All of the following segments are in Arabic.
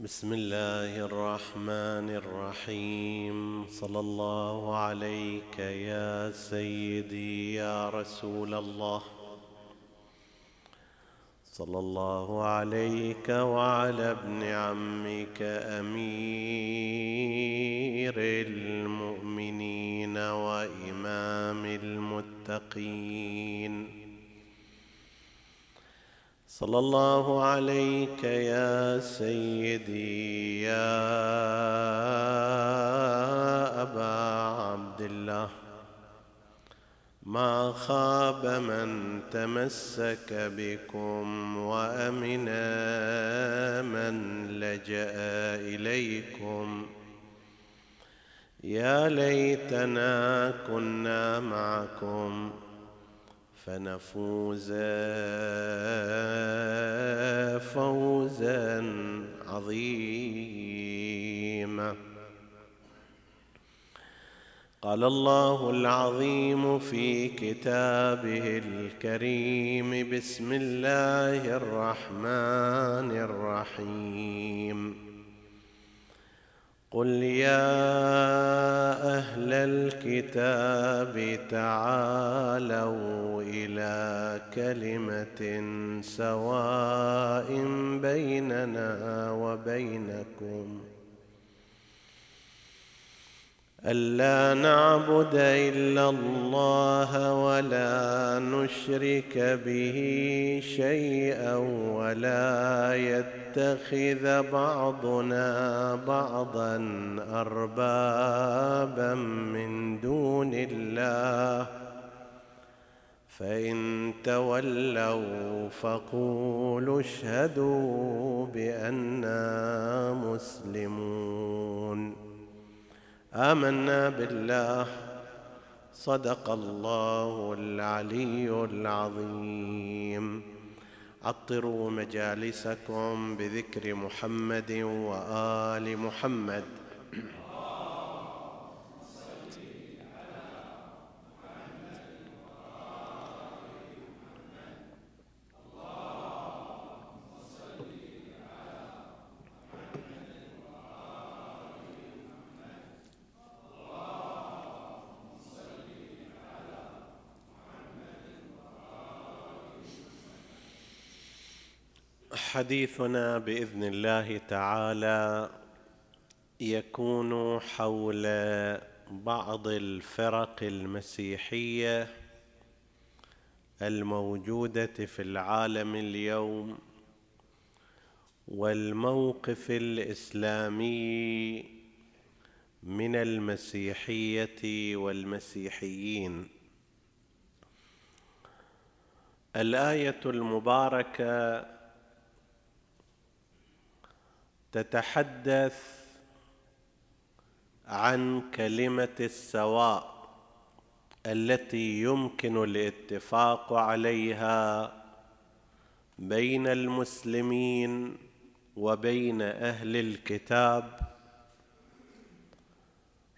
بسم الله الرحمن الرحيم صلى الله عليك يا سيدي يا رسول الله صلى الله عليك وعلى ابن عمك امير المؤمنين وامام المتقين صلى الله عليك يا سيدي يا ابا عبد الله ما خاب من تمسك بكم وامن من لجا اليكم يا ليتنا كنا معكم فنفوز فوزا عظيما قال الله العظيم في كتابه الكريم بسم الله الرحمن الرحيم قل يا اهل الكتاب تعالوا الى كلمه سواء بيننا وبينكم ألا نعبد إلا الله ولا نشرك به شيئا ولا يتخذ بعضنا بعضا أربابا من دون الله فإن تولوا فقولوا اشهدوا بأننا مسلمون امنا بالله صدق الله العلي العظيم عطروا مجالسكم بذكر محمد وال محمد حديثنا باذن الله تعالى يكون حول بعض الفرق المسيحيه الموجوده في العالم اليوم والموقف الاسلامي من المسيحيه والمسيحيين الايه المباركه تتحدث عن كلمه السواء التي يمكن الاتفاق عليها بين المسلمين وبين اهل الكتاب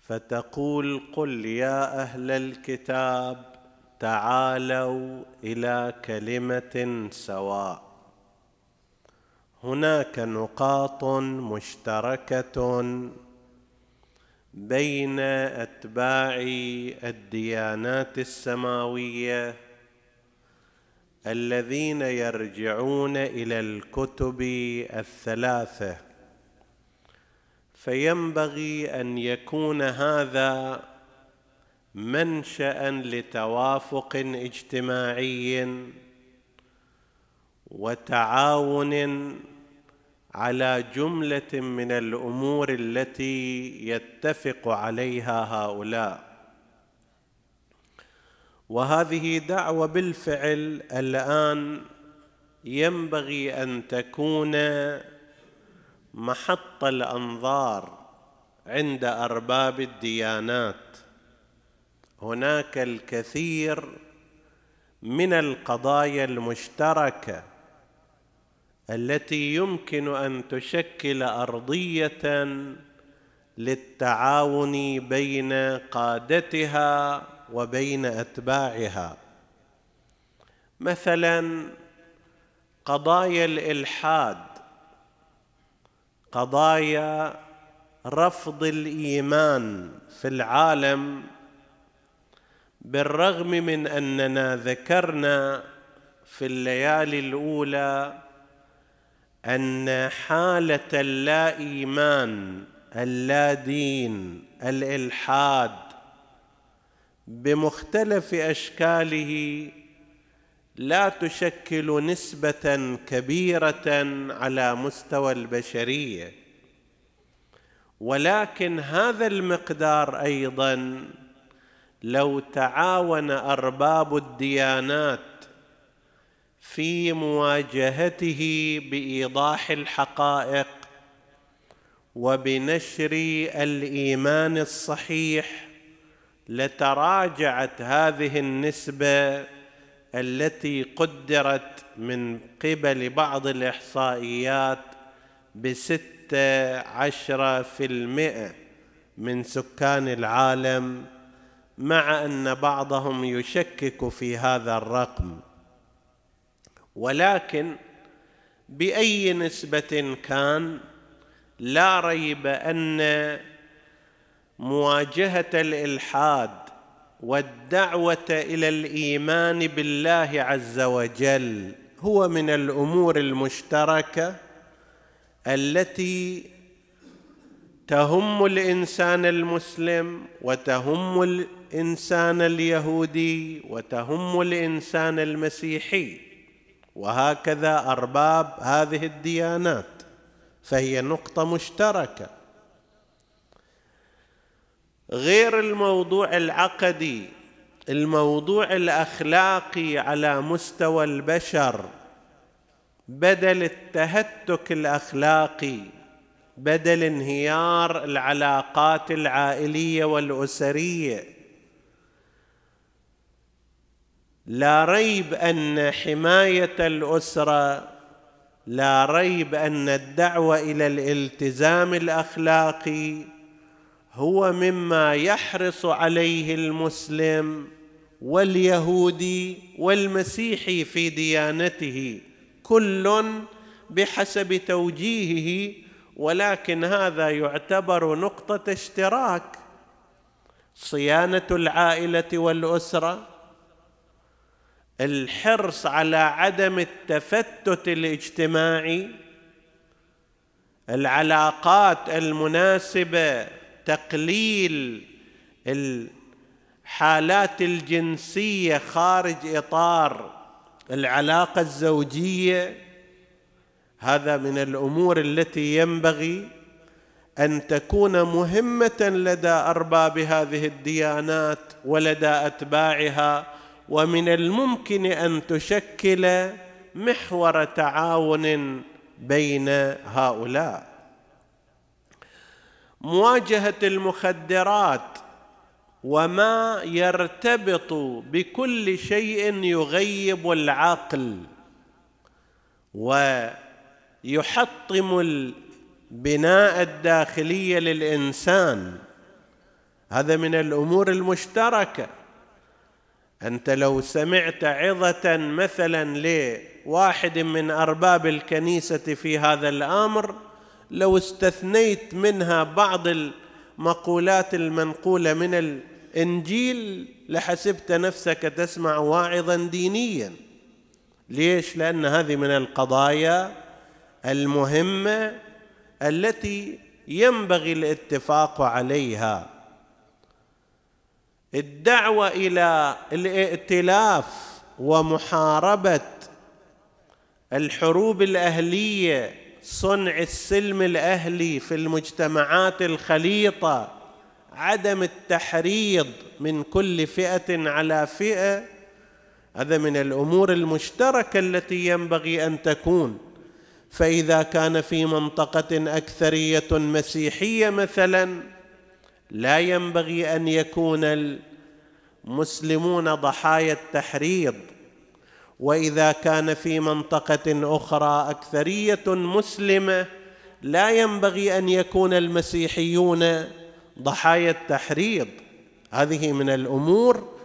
فتقول قل يا اهل الكتاب تعالوا الى كلمه سواء هناك نقاط مشتركه بين اتباع الديانات السماويه الذين يرجعون الى الكتب الثلاثه فينبغي ان يكون هذا منشا لتوافق اجتماعي وتعاون على جمله من الامور التي يتفق عليها هؤلاء وهذه دعوه بالفعل الان ينبغي ان تكون محط الانظار عند ارباب الديانات هناك الكثير من القضايا المشتركه التي يمكن ان تشكل ارضيه للتعاون بين قادتها وبين اتباعها مثلا قضايا الالحاد قضايا رفض الايمان في العالم بالرغم من اننا ذكرنا في الليالي الاولى ان حاله اللا ايمان اللا دين الالحاد بمختلف اشكاله لا تشكل نسبه كبيره على مستوى البشريه ولكن هذا المقدار ايضا لو تعاون ارباب الديانات في مواجهته بايضاح الحقائق وبنشر الايمان الصحيح لتراجعت هذه النسبه التي قدرت من قبل بعض الإحصائيات بستة عشرة في المئة من سكان العالم مع أن بعضهم يشكك في هذا الرقم ولكن باي نسبه كان لا ريب ان مواجهه الالحاد والدعوه الى الايمان بالله عز وجل هو من الامور المشتركه التي تهم الانسان المسلم وتهم الانسان اليهودي وتهم الانسان المسيحي وهكذا ارباب هذه الديانات فهي نقطه مشتركه غير الموضوع العقدي الموضوع الاخلاقي على مستوى البشر بدل التهتك الاخلاقي بدل انهيار العلاقات العائليه والاسريه لا ريب ان حمايه الاسره لا ريب ان الدعوه الى الالتزام الاخلاقي هو مما يحرص عليه المسلم واليهودي والمسيحي في ديانته كل بحسب توجيهه ولكن هذا يعتبر نقطه اشتراك صيانه العائله والاسره الحرص على عدم التفتت الاجتماعي العلاقات المناسبه تقليل الحالات الجنسيه خارج اطار العلاقه الزوجيه هذا من الامور التي ينبغي ان تكون مهمه لدى ارباب هذه الديانات ولدى اتباعها ومن الممكن ان تشكل محور تعاون بين هؤلاء مواجهه المخدرات وما يرتبط بكل شيء يغيب العقل ويحطم البناء الداخلي للانسان هذا من الامور المشتركه انت لو سمعت عظه مثلا لواحد من ارباب الكنيسه في هذا الامر لو استثنيت منها بعض المقولات المنقوله من الانجيل لحسبت نفسك تسمع واعظا دينيا ليش لان هذه من القضايا المهمه التي ينبغي الاتفاق عليها الدعوه الى الائتلاف ومحاربه الحروب الاهليه صنع السلم الاهلي في المجتمعات الخليطه عدم التحريض من كل فئه على فئه هذا من الامور المشتركه التي ينبغي ان تكون فاذا كان في منطقه اكثريه مسيحيه مثلا لا ينبغي ان يكون المسلمون ضحايا التحريض واذا كان في منطقه اخرى اكثريه مسلمه لا ينبغي ان يكون المسيحيون ضحايا التحريض هذه من الامور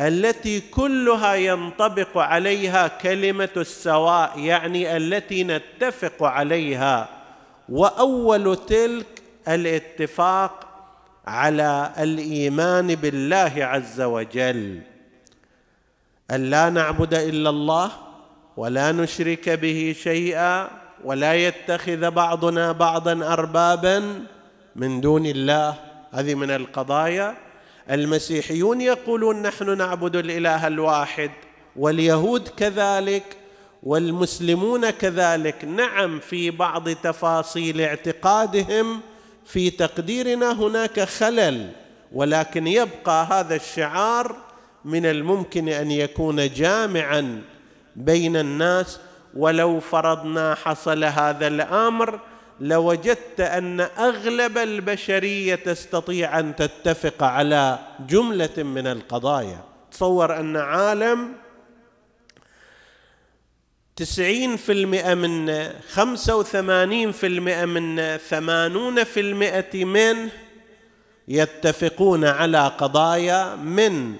التي كلها ينطبق عليها كلمه السواء يعني التي نتفق عليها واول تلك الاتفاق على الايمان بالله عز وجل ان لا نعبد الا الله ولا نشرك به شيئا ولا يتخذ بعضنا بعضا اربابا من دون الله هذه من القضايا المسيحيون يقولون نحن نعبد الاله الواحد واليهود كذلك والمسلمون كذلك نعم في بعض تفاصيل اعتقادهم في تقديرنا هناك خلل ولكن يبقى هذا الشعار من الممكن ان يكون جامعا بين الناس ولو فرضنا حصل هذا الامر لوجدت ان اغلب البشريه تستطيع ان تتفق على جمله من القضايا تصور ان عالم تسعين في المئة منا خمسة وثمانين في المئة منا ثمانون في المئة من يتفقون على قضايا من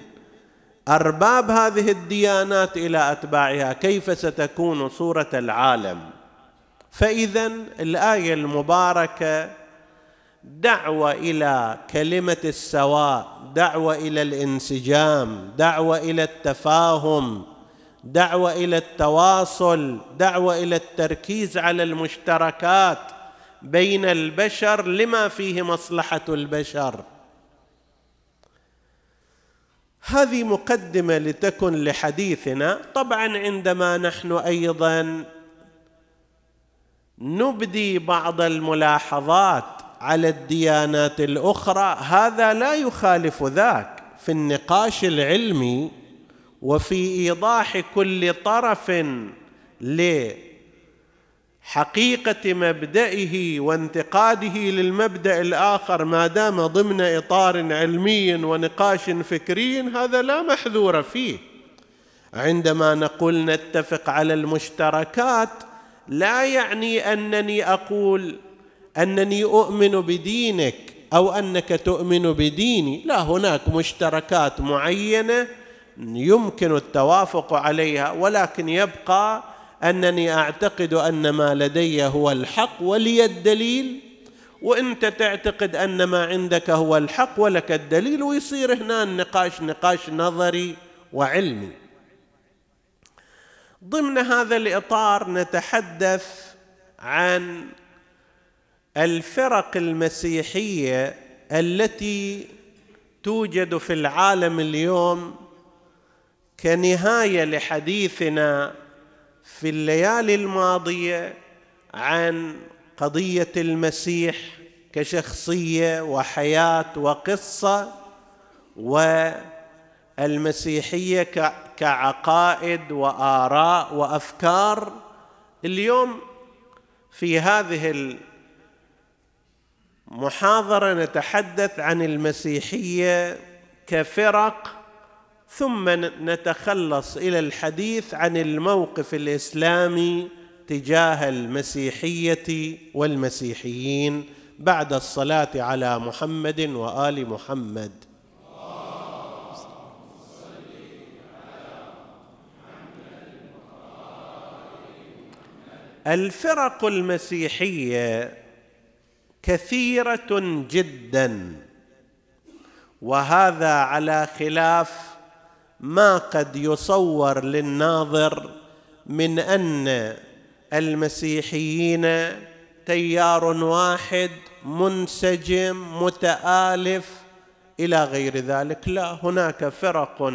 أرباب هذه الديانات إلى أتباعها كيف ستكون صورة العالم فإذا الآية المباركة دعوة إلى كلمة السواء دعوة إلى الانسجام دعوة إلى التفاهم دعوه الى التواصل دعوه الى التركيز على المشتركات بين البشر لما فيه مصلحه البشر هذه مقدمه لتكن لحديثنا طبعا عندما نحن ايضا نبدي بعض الملاحظات على الديانات الاخرى هذا لا يخالف ذاك في النقاش العلمي وفي ايضاح كل طرف لحقيقه مبدئه وانتقاده للمبدا الاخر ما دام ضمن اطار علمي ونقاش فكري هذا لا محذور فيه عندما نقول نتفق على المشتركات لا يعني انني اقول انني اؤمن بدينك او انك تؤمن بديني لا هناك مشتركات معينه يمكن التوافق عليها ولكن يبقى انني اعتقد ان ما لدي هو الحق ولي الدليل وانت تعتقد ان ما عندك هو الحق ولك الدليل ويصير هنا النقاش نقاش نظري وعلمي ضمن هذا الاطار نتحدث عن الفرق المسيحيه التي توجد في العالم اليوم كنهايه لحديثنا في الليالي الماضيه عن قضيه المسيح كشخصيه وحياه وقصه والمسيحيه كعقائد واراء وافكار اليوم في هذه المحاضره نتحدث عن المسيحيه كفرق ثم نتخلص الى الحديث عن الموقف الاسلامي تجاه المسيحيه والمسيحيين بعد الصلاه على محمد وال محمد الفرق المسيحيه كثيره جدا وهذا على خلاف ما قد يصور للناظر من ان المسيحيين تيار واحد منسجم متالف الى غير ذلك لا هناك فرق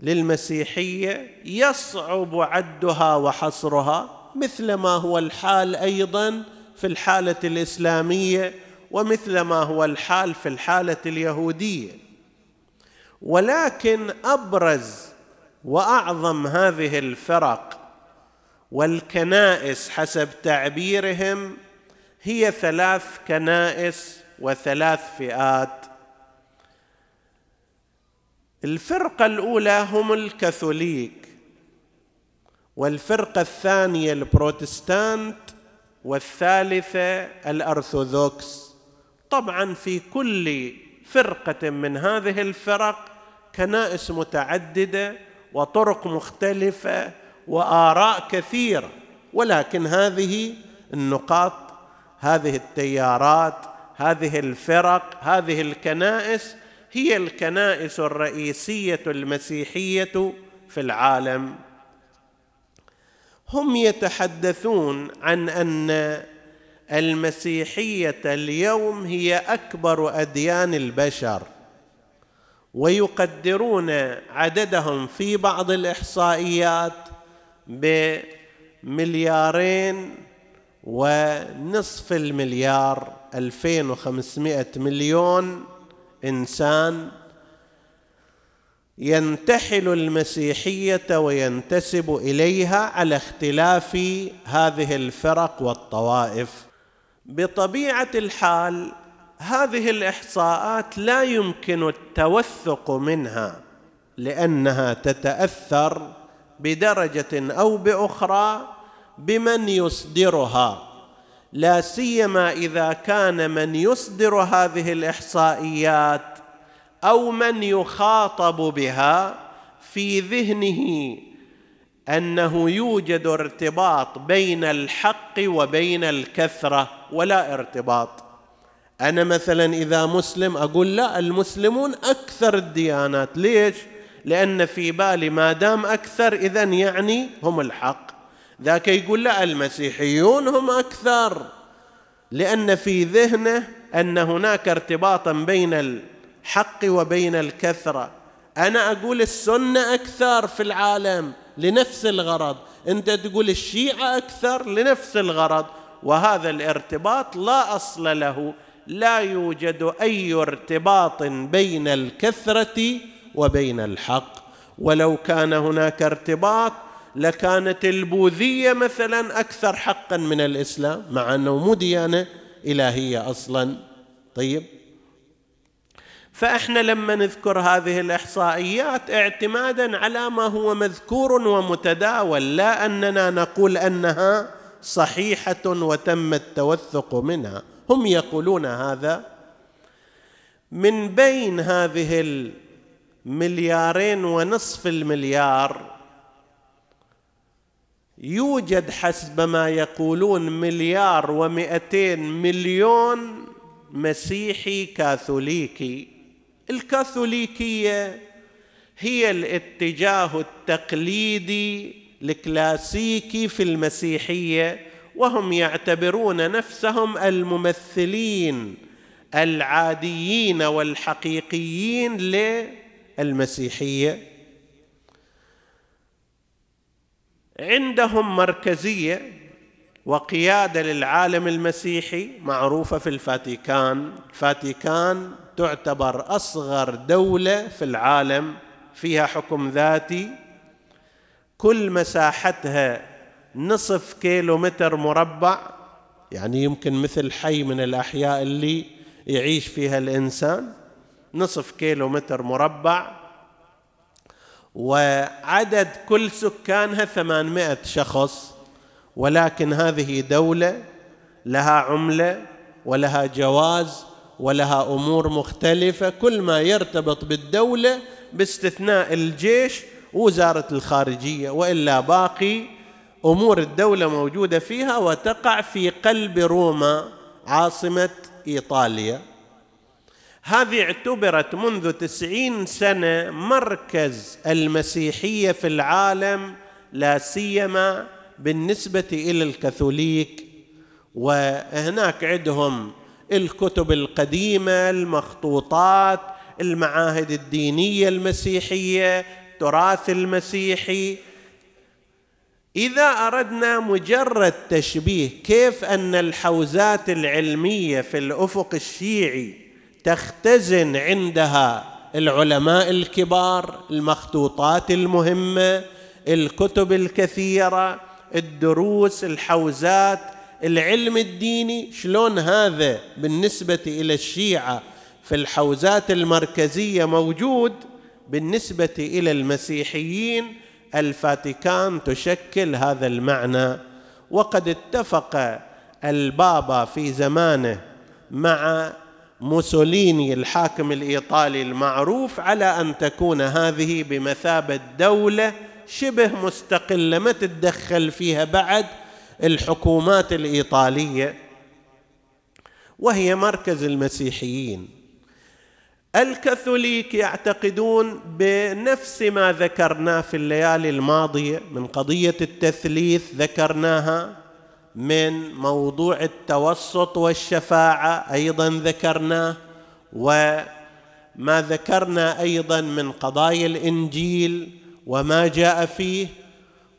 للمسيحيه يصعب عدها وحصرها مثل ما هو الحال ايضا في الحاله الاسلاميه ومثل ما هو الحال في الحاله اليهوديه ولكن ابرز واعظم هذه الفرق والكنائس حسب تعبيرهم هي ثلاث كنائس وثلاث فئات الفرقه الاولى هم الكاثوليك والفرقه الثانيه البروتستانت والثالثه الارثوذكس طبعا في كل فرقة من هذه الفرق كنائس متعددة وطرق مختلفة وآراء كثيرة ولكن هذه النقاط هذه التيارات هذه الفرق هذه الكنائس هي الكنائس الرئيسيه المسيحيه في العالم هم يتحدثون عن ان المسيحيه اليوم هي اكبر اديان البشر ويقدرون عددهم في بعض الاحصائيات بمليارين ونصف المليار 2500 مليون انسان ينتحل المسيحيه وينتسب اليها على اختلاف هذه الفرق والطوائف بطبيعه الحال هذه الاحصاءات لا يمكن التوثق منها لانها تتاثر بدرجه او باخرى بمن يصدرها لا سيما اذا كان من يصدر هذه الاحصائيات او من يخاطب بها في ذهنه انه يوجد ارتباط بين الحق وبين الكثره ولا ارتباط انا مثلا اذا مسلم اقول لا المسلمون اكثر الديانات ليش لان في بالي ما دام اكثر اذا يعني هم الحق ذاك يقول لا المسيحيون هم اكثر لان في ذهنه ان هناك ارتباطا بين الحق وبين الكثره انا اقول السنه اكثر في العالم لنفس الغرض أنت تقول الشيعة أكثر لنفس الغرض وهذا الارتباط لا أصل له لا يوجد أي ارتباط بين الكثرة وبين الحق ولو كان هناك ارتباط لكانت البوذية مثلا أكثر حقا من الإسلام مع أنه مو ديانة إلهية أصلا طيب فاحنا لما نذكر هذه الاحصائيات اعتمادا على ما هو مذكور ومتداول لا اننا نقول انها صحيحه وتم التوثق منها هم يقولون هذا من بين هذه المليارين ونصف المليار يوجد حسب ما يقولون مليار ومئتين مليون مسيحي كاثوليكي الكاثوليكيه هي الاتجاه التقليدي الكلاسيكي في المسيحيه وهم يعتبرون نفسهم الممثلين العاديين والحقيقيين للمسيحيه عندهم مركزيه وقياده للعالم المسيحي معروفه في الفاتيكان الفاتيكان تعتبر اصغر دوله في العالم فيها حكم ذاتي كل مساحتها نصف كيلو متر مربع يعني يمكن مثل حي من الاحياء اللي يعيش فيها الانسان نصف كيلو متر مربع وعدد كل سكانها 800 شخص ولكن هذه دوله لها عمله ولها جواز ولها امور مختلفه كل ما يرتبط بالدوله باستثناء الجيش ووزاره الخارجيه والا باقي امور الدوله موجوده فيها وتقع في قلب روما عاصمه ايطاليا هذه اعتبرت منذ تسعين سنه مركز المسيحيه في العالم لا سيما بالنسبة إلى الكاثوليك وهناك عندهم الكتب القديمة المخطوطات المعاهد الدينية المسيحية التراث المسيحي إذا أردنا مجرد تشبيه كيف أن الحوزات العلمية في الأفق الشيعي تختزن عندها العلماء الكبار المخطوطات المهمة الكتب الكثيرة الدروس الحوزات العلم الديني شلون هذا بالنسبه الى الشيعه في الحوزات المركزيه موجود بالنسبه الى المسيحيين الفاتيكان تشكل هذا المعنى وقد اتفق البابا في زمانه مع موسوليني الحاكم الايطالي المعروف على ان تكون هذه بمثابه دوله شبه مستقله ما تتدخل فيها بعد الحكومات الايطاليه وهي مركز المسيحيين الكاثوليك يعتقدون بنفس ما ذكرناه في الليالي الماضيه من قضيه التثليث ذكرناها من موضوع التوسط والشفاعه ايضا ذكرناه وما ذكرنا ايضا من قضايا الانجيل وما جاء فيه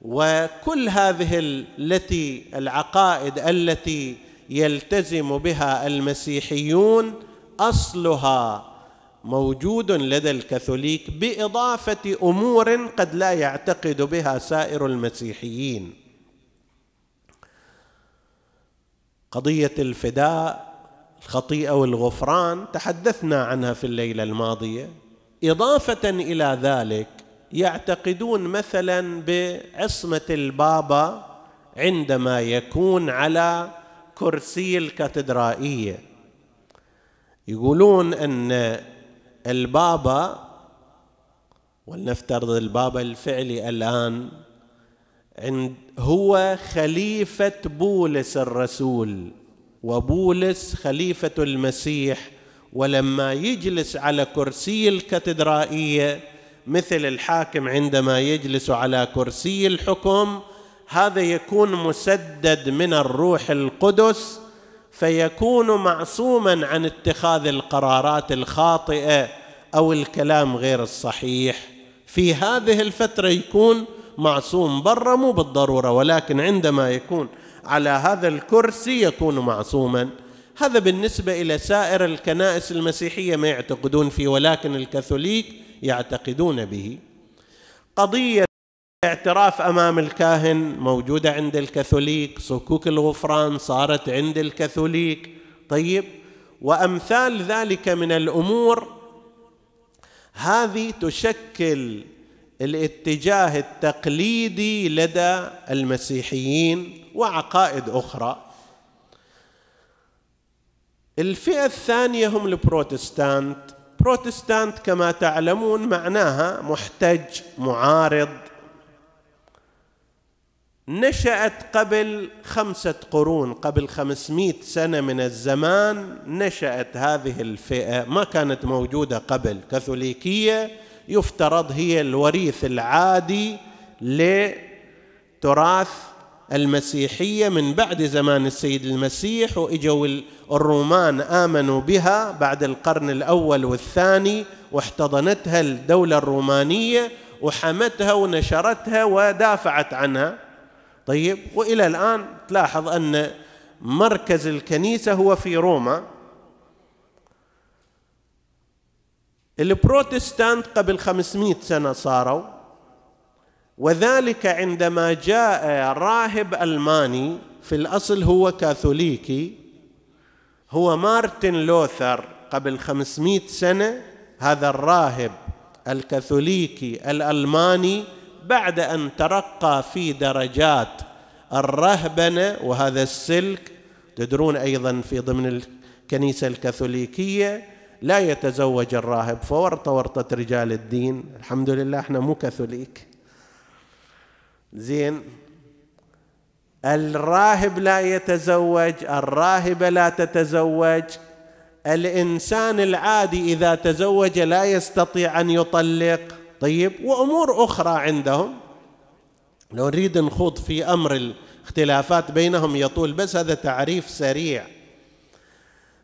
وكل هذه التي العقائد التي يلتزم بها المسيحيون اصلها موجود لدى الكاثوليك باضافه امور قد لا يعتقد بها سائر المسيحيين قضيه الفداء الخطيئه والغفران تحدثنا عنها في الليله الماضيه اضافه الى ذلك يعتقدون مثلا بعصمه البابا عندما يكون على كرسي الكاتدرائيه يقولون ان البابا ولنفترض البابا الفعلي الان عند هو خليفه بولس الرسول وبولس خليفه المسيح ولما يجلس على كرسي الكاتدرائيه مثل الحاكم عندما يجلس على كرسي الحكم هذا يكون مسدد من الروح القدس فيكون معصوما عن اتخاذ القرارات الخاطئه او الكلام غير الصحيح في هذه الفتره يكون معصوم برا مو بالضروره ولكن عندما يكون على هذا الكرسي يكون معصوما هذا بالنسبه الى سائر الكنائس المسيحيه ما يعتقدون فيه ولكن الكاثوليك يعتقدون به قضيه اعتراف امام الكاهن موجوده عند الكاثوليك صكوك الغفران صارت عند الكاثوليك طيب وامثال ذلك من الامور هذه تشكل الاتجاه التقليدي لدى المسيحيين وعقائد اخرى الفئه الثانيه هم البروتستانت بروتستانت كما تعلمون معناها محتج معارض نشأت قبل خمسة قرون قبل خمسمائة سنة من الزمان نشأت هذه الفئة ما كانت موجودة قبل كاثوليكية يفترض هي الوريث العادي لتراث المسيحيه من بعد زمان السيد المسيح واجوا الرومان امنوا بها بعد القرن الاول والثاني واحتضنتها الدوله الرومانيه وحمتها ونشرتها ودافعت عنها طيب والى الان تلاحظ ان مركز الكنيسه هو في روما البروتستانت قبل 500 سنه صاروا وذلك عندما جاء راهب الماني في الاصل هو كاثوليكي هو مارتن لوثر قبل 500 سنه هذا الراهب الكاثوليكي الالماني بعد ان ترقى في درجات الرهبنه وهذا السلك تدرون ايضا في ضمن الكنيسه الكاثوليكيه لا يتزوج الراهب فورطه ورطه رجال الدين الحمد لله احنا مو كاثوليك زين الراهب لا يتزوج الراهبه لا تتزوج الانسان العادي اذا تزوج لا يستطيع ان يطلق طيب وامور اخرى عندهم لو نريد نخوض في امر الاختلافات بينهم يطول بس هذا تعريف سريع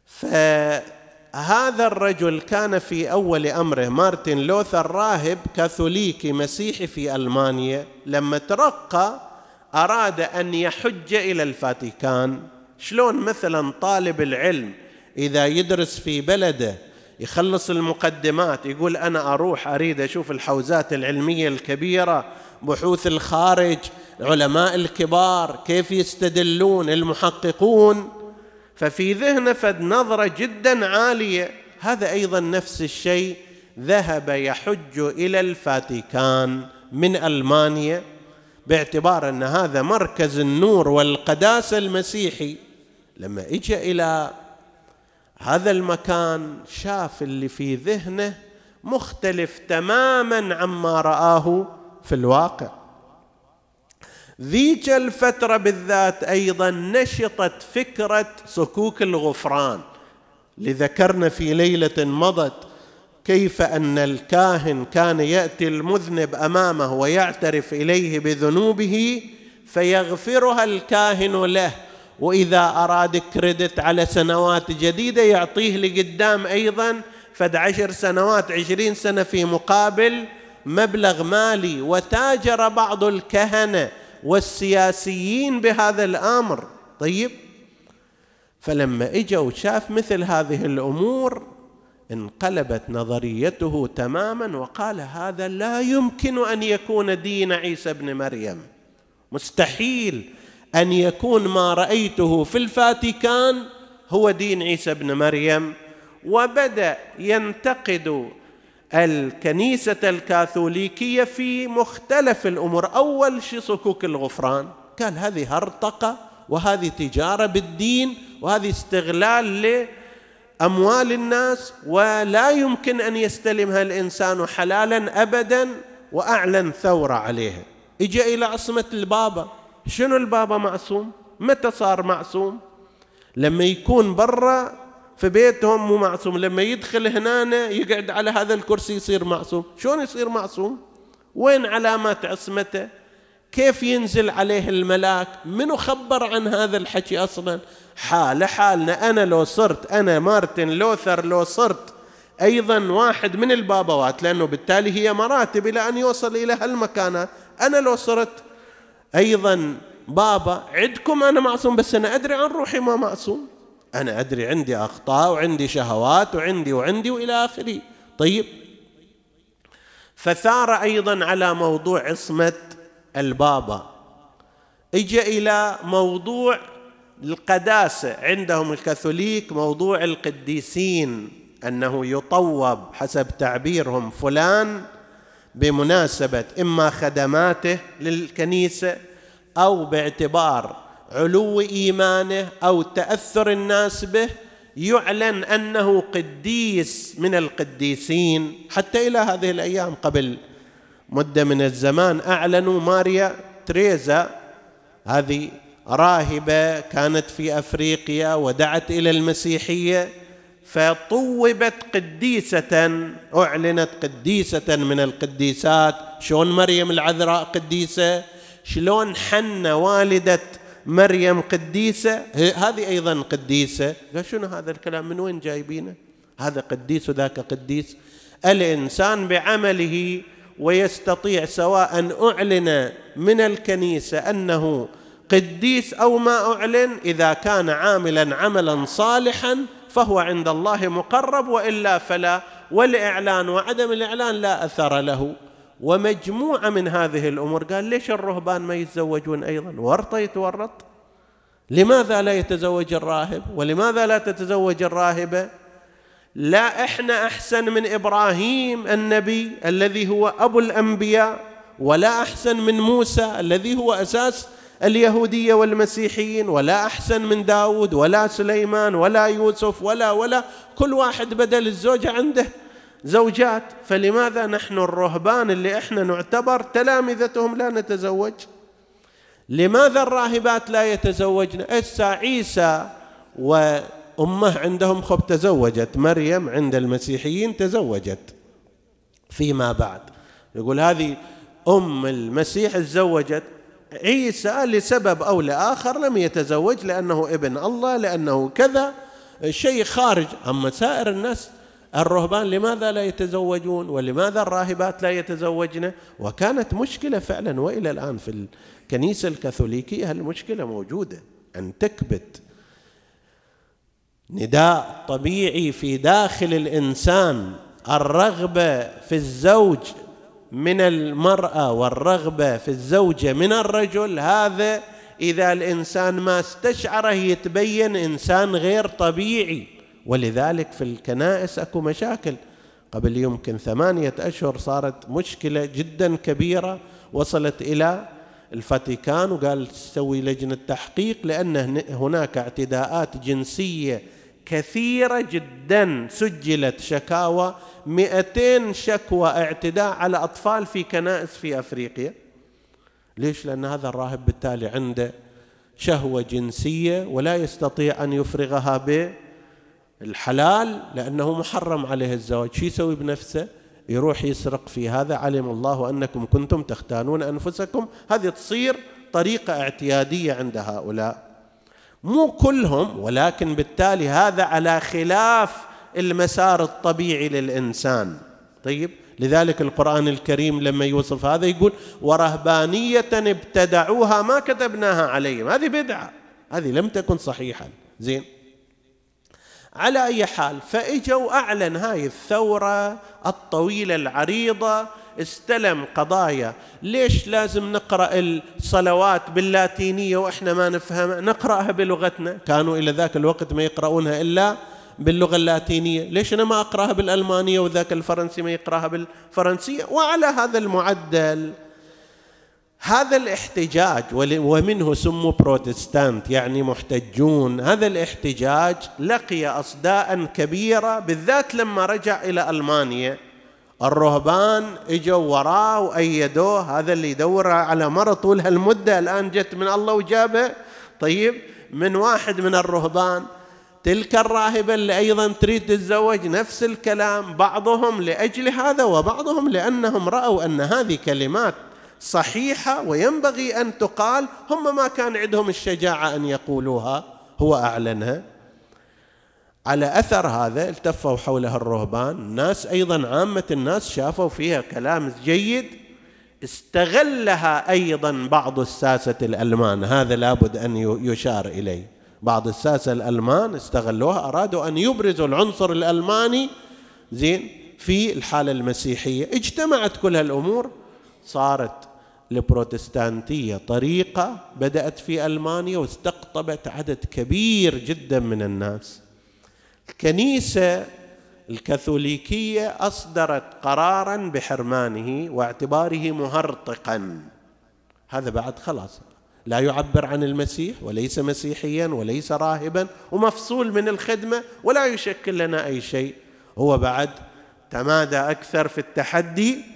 ف هذا الرجل كان في اول امره مارتن لوثر راهب كاثوليكي مسيحي في المانيا لما ترقى اراد ان يحج الى الفاتيكان شلون مثلا طالب العلم اذا يدرس في بلده يخلص المقدمات يقول انا اروح اريد اشوف الحوزات العلميه الكبيره بحوث الخارج علماء الكبار كيف يستدلون المحققون ففي ذهنه فد نظرة جدا عالية هذا أيضا نفس الشيء ذهب يحج إلى الفاتيكان من ألمانيا باعتبار أن هذا مركز النور والقداسة المسيحي لما اجى إلى هذا المكان شاف اللي في ذهنه مختلف تماما عما رآه في الواقع ذيك الفترة بالذات أيضا نشطت فكرة صكوك الغفران لذكرنا في ليلة مضت كيف أن الكاهن كان يأتي المذنب أمامه ويعترف إليه بذنوبه فيغفرها الكاهن له وإذا أراد كريدت على سنوات جديدة يعطيه لقدام أيضا فد عشر سنوات عشرين سنة في مقابل مبلغ مالي وتاجر بعض الكهنه والسياسيين بهذا الامر طيب فلما اجى وشاف مثل هذه الامور انقلبت نظريته تماما وقال هذا لا يمكن ان يكون دين عيسى ابن مريم مستحيل ان يكون ما رايته في الفاتيكان هو دين عيسى ابن مريم وبدا ينتقد الكنيسة الكاثوليكية في مختلف الأمور أول شيء صكوك الغفران قال هذه هرطقة وهذه تجارة بالدين وهذه استغلال لأموال الناس ولا يمكن أن يستلمها الإنسان حلالا أبدا وأعلن ثورة عليها إجا إلى عصمة البابا شنو البابا معصوم متى صار معصوم لما يكون برا في بيتهم مو معصوم لما يدخل هنا يقعد على هذا الكرسي يصير معصوم شلون يصير معصوم وين علامات عصمته كيف ينزل عليه الملاك منو خبر عن هذا الحكي أصلا حالة حالنا أنا لو صرت أنا مارتن لوثر لو صرت أيضا واحد من البابوات لأنه بالتالي هي مراتب إلى أن يوصل إلى هالمكانة أنا لو صرت أيضا بابا عدكم أنا معصوم بس أنا أدري عن روحي ما معصوم أنا أدري عندي أخطاء وعندي شهوات وعندي وعندي وإلى آخره طيب فثار أيضا على موضوع عصمة البابا إجا إلى موضوع القداسة عندهم الكاثوليك موضوع القديسين أنه يطوب حسب تعبيرهم فلان بمناسبة إما خدماته للكنيسة أو باعتبار علو ايمانه او تاثر الناس به يعلن انه قديس من القديسين حتى الى هذه الايام قبل مده من الزمان اعلنوا ماريا تريزا هذه راهبه كانت في افريقيا ودعت الى المسيحيه فطوبت قديسة أعلنت قديسة من القديسات شلون مريم العذراء قديسة شلون حنة والدة مريم قديسة هذه أيضا قديسة قال شنو هذا الكلام من وين جايبينه هذا قديس وذاك قديس الإنسان بعمله ويستطيع سواء أعلن من الكنيسة أنه قديس أو ما أعلن إذا كان عاملا عملا صالحا فهو عند الله مقرب وإلا فلا والإعلان وعدم الإعلان لا أثر له ومجموعة من هذه الأمور قال ليش الرهبان ما يتزوجون أيضا ورطة يتورط لماذا لا يتزوج الراهب ولماذا لا تتزوج الراهبة لا إحنا أحسن من إبراهيم النبي الذي هو أبو الأنبياء ولا أحسن من موسى الذي هو أساس اليهودية والمسيحيين ولا أحسن من داود ولا سليمان ولا يوسف ولا ولا كل واحد بدل الزوجة عنده زوجات فلماذا نحن الرهبان اللي احنا نعتبر تلامذتهم لا نتزوج لماذا الراهبات لا يتزوجن اسا عيسى وامه عندهم خب تزوجت مريم عند المسيحيين تزوجت فيما بعد يقول هذه ام المسيح تزوجت عيسى لسبب او لاخر لم يتزوج لانه ابن الله لانه كذا شيء خارج اما سائر الناس الرهبان لماذا لا يتزوجون ولماذا الراهبات لا يتزوجن وكانت مشكلة فعلا وإلى الآن في الكنيسة الكاثوليكية المشكلة موجودة أن تكبت نداء طبيعي في داخل الإنسان الرغبة في الزوج من المرأة والرغبة في الزوجة من الرجل هذا إذا الإنسان ما استشعره يتبين إنسان غير طبيعي ولذلك في الكنائس اكو مشاكل قبل يمكن ثمانيه اشهر صارت مشكله جدا كبيره وصلت الى الفاتيكان وقال تسوي لجنه تحقيق لان هناك اعتداءات جنسيه كثيرة جدا سجلت شكاوى 200 شكوى اعتداء على أطفال في كنائس في أفريقيا ليش لأن هذا الراهب بالتالي عنده شهوة جنسية ولا يستطيع أن يفرغها به الحلال لأنه محرم عليه الزواج شو يسوي بنفسه يروح يسرق في هذا علم الله أنكم كنتم تختانون أنفسكم هذه تصير طريقة اعتيادية عند هؤلاء مو كلهم ولكن بالتالي هذا على خلاف المسار الطبيعي للإنسان طيب لذلك القرآن الكريم لما يوصف هذا يقول ورهبانية ابتدعوها ما كتبناها عليهم هذه بدعة هذه لم تكن صحيحة زين على أي حال فإجوا أعلن هاي الثورة الطويلة العريضة استلم قضايا ليش لازم نقرأ الصلوات باللاتينية وإحنا ما نفهمها نقرأها بلغتنا كانوا إلى ذاك الوقت ما يقرؤونها إلا باللغة اللاتينية ليش أنا ما أقرأها بالألمانية وذاك الفرنسي ما يقرأها بالفرنسية وعلى هذا المعدل هذا الاحتجاج ومنه سموا بروتستانت يعني محتجون هذا الاحتجاج لقي اصداء كبيره بالذات لما رجع الى المانيا الرهبان اجوا وراه وايدوه هذا اللي يدور على مره طول هالمده الان جت من الله وجابه طيب من واحد من الرهبان تلك الراهبة اللي أيضا تريد تتزوج نفس الكلام بعضهم لأجل هذا وبعضهم لأنهم رأوا أن هذه كلمات صحيحه وينبغي ان تقال هم ما كان عندهم الشجاعه ان يقولوها هو اعلنها على اثر هذا التفوا حولها الرهبان الناس ايضا عامه الناس شافوا فيها كلام جيد استغلها ايضا بعض الساسه الالمان هذا لابد ان يشار اليه بعض الساسه الالمان استغلوها ارادوا ان يبرزوا العنصر الالماني زين في الحاله المسيحيه اجتمعت كل هالامور صارت البروتستانتيه طريقه بدات في المانيا واستقطبت عدد كبير جدا من الناس الكنيسه الكاثوليكيه اصدرت قرارا بحرمانه واعتباره مهرطقا هذا بعد خلاص لا يعبر عن المسيح وليس مسيحيا وليس راهبا ومفصول من الخدمه ولا يشكل لنا اي شيء هو بعد تمادى اكثر في التحدي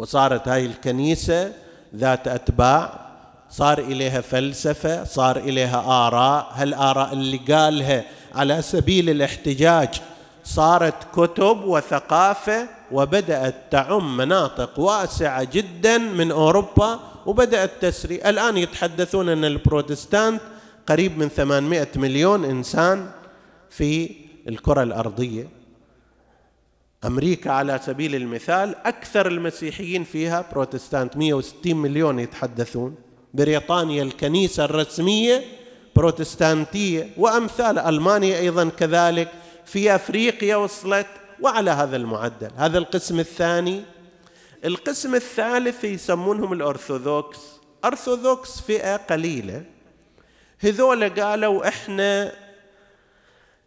وصارت هاي الكنيسة ذات أتباع صار إليها فلسفة صار إليها آراء هالآراء اللي قالها على سبيل الاحتجاج صارت كتب وثقافة وبدأت تعم مناطق واسعة جدا من أوروبا وبدأت تسري الآن يتحدثون أن البروتستانت قريب من 800 مليون إنسان في الكرة الأرضية أمريكا على سبيل المثال أكثر المسيحيين فيها بروتستانت 160 مليون يتحدثون بريطانيا الكنيسة الرسمية بروتستانتية وأمثال ألمانيا أيضا كذلك في أفريقيا وصلت وعلى هذا المعدل هذا القسم الثاني القسم الثالث يسمونهم الأرثوذكس أرثوذكس فئة قليلة هذول قالوا إحنا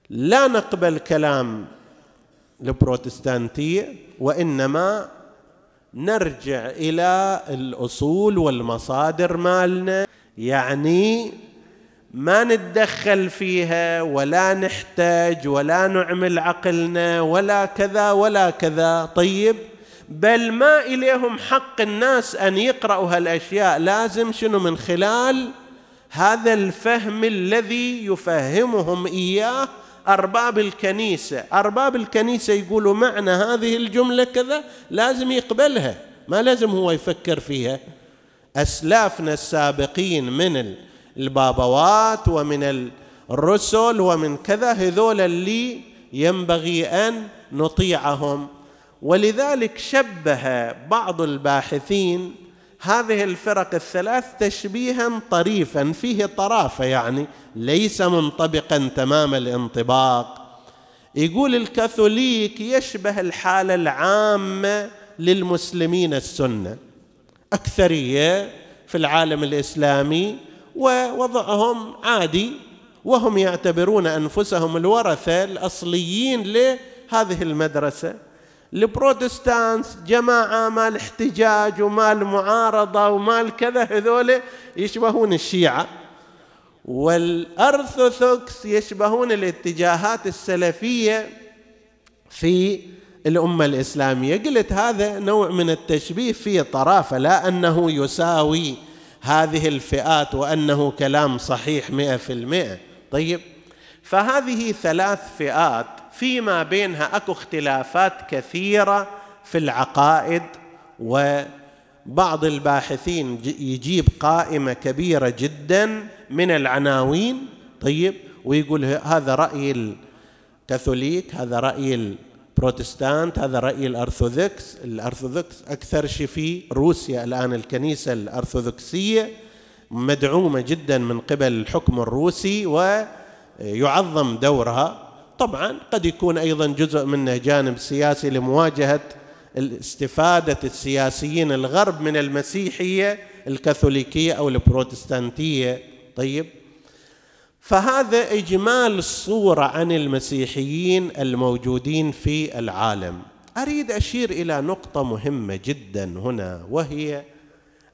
لا نقبل كلام البروتستانتية وإنما نرجع إلى الأصول والمصادر مالنا يعني ما نتدخل فيها ولا نحتاج ولا نعمل عقلنا ولا كذا ولا كذا طيب بل ما إليهم حق الناس أن يقرأوا هالأشياء لازم شنو من خلال هذا الفهم الذي يفهمهم إياه أرباب الكنيسة أرباب الكنيسة يقولوا معنى هذه الجملة كذا لازم يقبلها ما لازم هو يفكر فيها أسلافنا السابقين من البابوات ومن الرسل ومن كذا هذول اللي ينبغي أن نطيعهم ولذلك شبه بعض الباحثين هذه الفرق الثلاث تشبيها طريفا فيه طرافه يعني ليس منطبقا تمام الانطباق يقول الكاثوليك يشبه الحاله العامه للمسلمين السنه اكثريه في العالم الاسلامي ووضعهم عادي وهم يعتبرون انفسهم الورثه الاصليين لهذه المدرسه البروتستانت جماعة مال احتجاج ومال معارضة ومال كذا هذول يشبهون الشيعة والأرثوذكس يشبهون الاتجاهات السلفية في الأمة الإسلامية قلت هذا نوع من التشبيه فيه طرافة لا أنه يساوي هذه الفئات وأنه كلام صحيح مئة في المئة طيب فهذه ثلاث فئات فيما بينها اكو اختلافات كثيره في العقائد وبعض الباحثين يجيب قائمه كبيره جدا من العناوين طيب ويقول هذا راي الكاثوليك هذا راي البروتستانت هذا راي الارثوذكس الارثوذكس اكثر شيء في روسيا الان الكنيسه الارثوذكسيه مدعومه جدا من قبل الحكم الروسي ويعظم دورها طبعا قد يكون ايضا جزء منه جانب سياسي لمواجهه استفاده السياسيين الغرب من المسيحيه الكاثوليكيه او البروتستانتيه طيب فهذا اجمال الصوره عن المسيحيين الموجودين في العالم اريد اشير الى نقطه مهمه جدا هنا وهي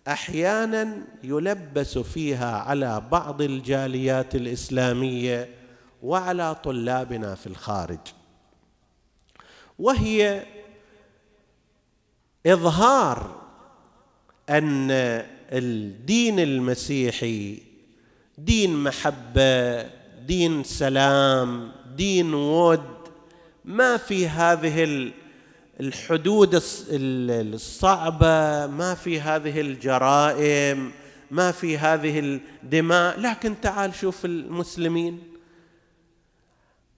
احيانا يلبس فيها على بعض الجاليات الاسلاميه وعلى طلابنا في الخارج وهي اظهار ان الدين المسيحي دين محبه دين سلام دين ود ما في هذه الحدود الصعبه ما في هذه الجرائم ما في هذه الدماء لكن تعال شوف المسلمين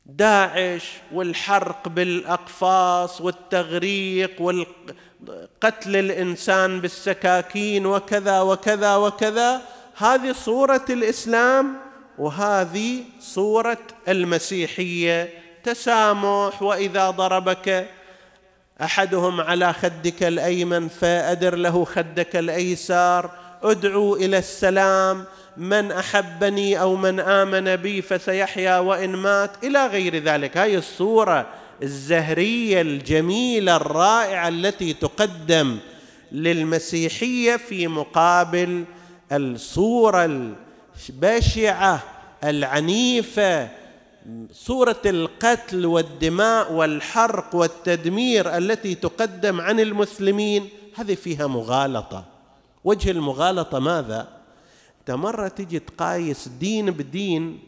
داعش والحرق بالاقفاص والتغريق وقتل الانسان بالسكاكين وكذا وكذا وكذا هذه صوره الاسلام وهذه صوره المسيحيه تسامح واذا ضربك احدهم على خدك الايمن فادر له خدك الايسر ادعو الى السلام من احبني او من امن بي فسيحيا وان مات الى غير ذلك هاي الصوره الزهريه الجميله الرائعه التي تقدم للمسيحيه في مقابل الصوره البشعه العنيفه صوره القتل والدماء والحرق والتدمير التي تقدم عن المسلمين هذه فيها مغالطه وجه المغالطه ماذا مره تجي تقايس دين بدين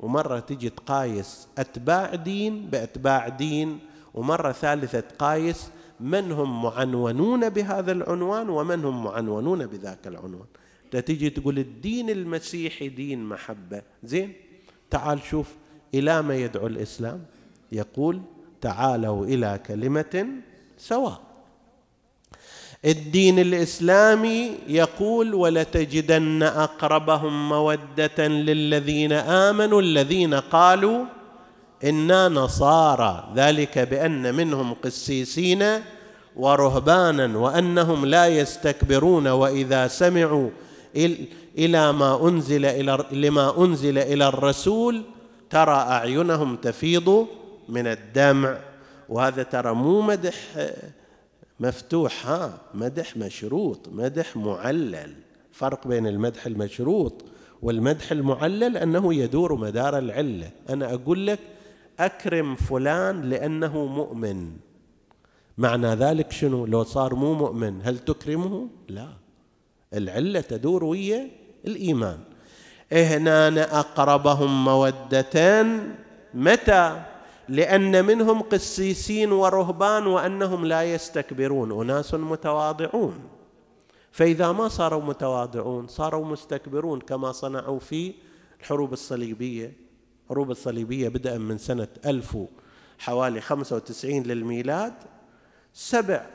ومره تجي تقايس اتباع دين باتباع دين ومره ثالثه تقايس من هم معنونون بهذا العنوان ومن هم معنونون بذاك العنوان انت تجي تقول الدين المسيحي دين محبه زين تعال شوف الى ما يدعو الاسلام يقول تعالوا الى كلمه سواء الدين الاسلامي يقول ولتجدن اقربهم موده للذين امنوا الذين قالوا انا نصارى ذلك بان منهم قسيسين ورهبانا وانهم لا يستكبرون واذا سمعوا الى ما انزل الى لما انزل الى الرسول ترى اعينهم تفيض من الدمع وهذا ترى مو مدح مفتوح ها مدح مشروط مدح معلل فرق بين المدح المشروط والمدح المعلل أنه يدور مدار العلة أنا أقول لك أكرم فلان لأنه مؤمن معنى ذلك شنو لو صار مو مؤمن هل تكرمه لا العلة تدور ويا الإيمان إهنان أقربهم مودة متى لان منهم قسيسين ورهبان وانهم لا يستكبرون اناس متواضعون فاذا ما صاروا متواضعون صاروا مستكبرون كما صنعوا في الحروب الصليبيه الحروب الصليبيه بدأ من سنه 1000 حوالي 95 للميلاد سبع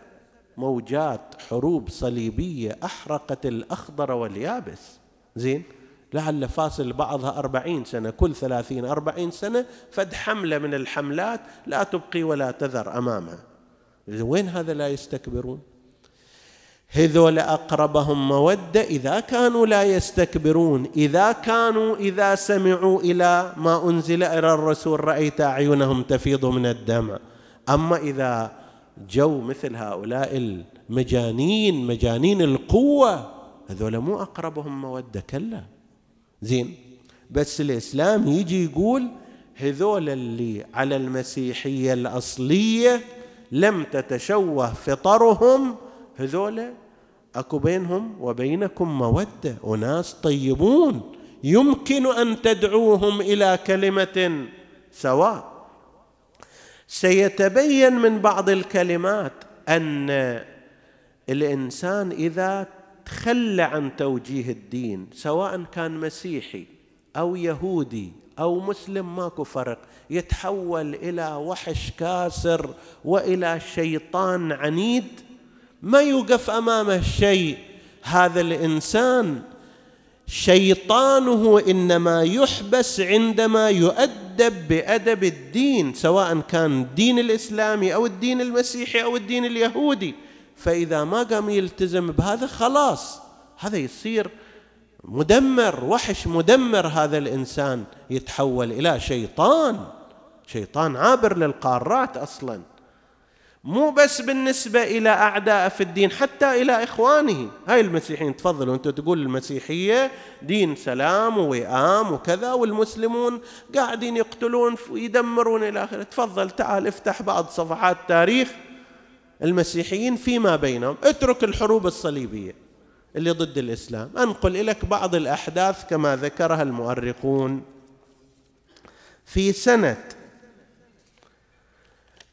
موجات حروب صليبيه احرقت الاخضر واليابس زين لعل فاصل بعضها أربعين سنة كل ثلاثين أربعين سنة فد حملة من الحملات لا تبقي ولا تذر أمامها وين هذا لا يستكبرون هذول أقربهم مودة إذا كانوا لا يستكبرون إذا كانوا إذا سمعوا إلى ما أنزل إلى الرسول رأيت أعينهم تفيض من الدمع أما إذا جو مثل هؤلاء المجانين مجانين القوة هذول مو أقربهم مودة كلا زين بس الإسلام يجي يقول هذول اللي على المسيحية الأصلية لم تتشوه فطرهم هذول أكو بينهم وبينكم مودة أناس طيبون يمكن أن تدعوهم إلى كلمة سواء سيتبين من بعض الكلمات أن الإنسان إذا تخلى عن توجيه الدين سواء كان مسيحي او يهودي او مسلم ماكو فرق يتحول الى وحش كاسر والى شيطان عنيد ما يوقف امامه شيء هذا الانسان شيطانه انما يحبس عندما يؤدب بادب الدين سواء كان الدين الاسلامي او الدين المسيحي او الدين اليهودي فإذا ما قام يلتزم بهذا خلاص هذا يصير مدمر وحش مدمر هذا الإنسان يتحول إلى شيطان شيطان عابر للقارات أصلا مو بس بالنسبة إلى أعداء في الدين حتى إلى إخوانه هاي المسيحيين تفضلوا أنتم تقول المسيحية دين سلام ووئام وكذا والمسلمون قاعدين يقتلون ويدمرون إلى آخره تفضل تعال افتح بعض صفحات تاريخ المسيحيين فيما بينهم اترك الحروب الصليبيه اللي ضد الاسلام انقل لك بعض الاحداث كما ذكرها المؤرخون في سنه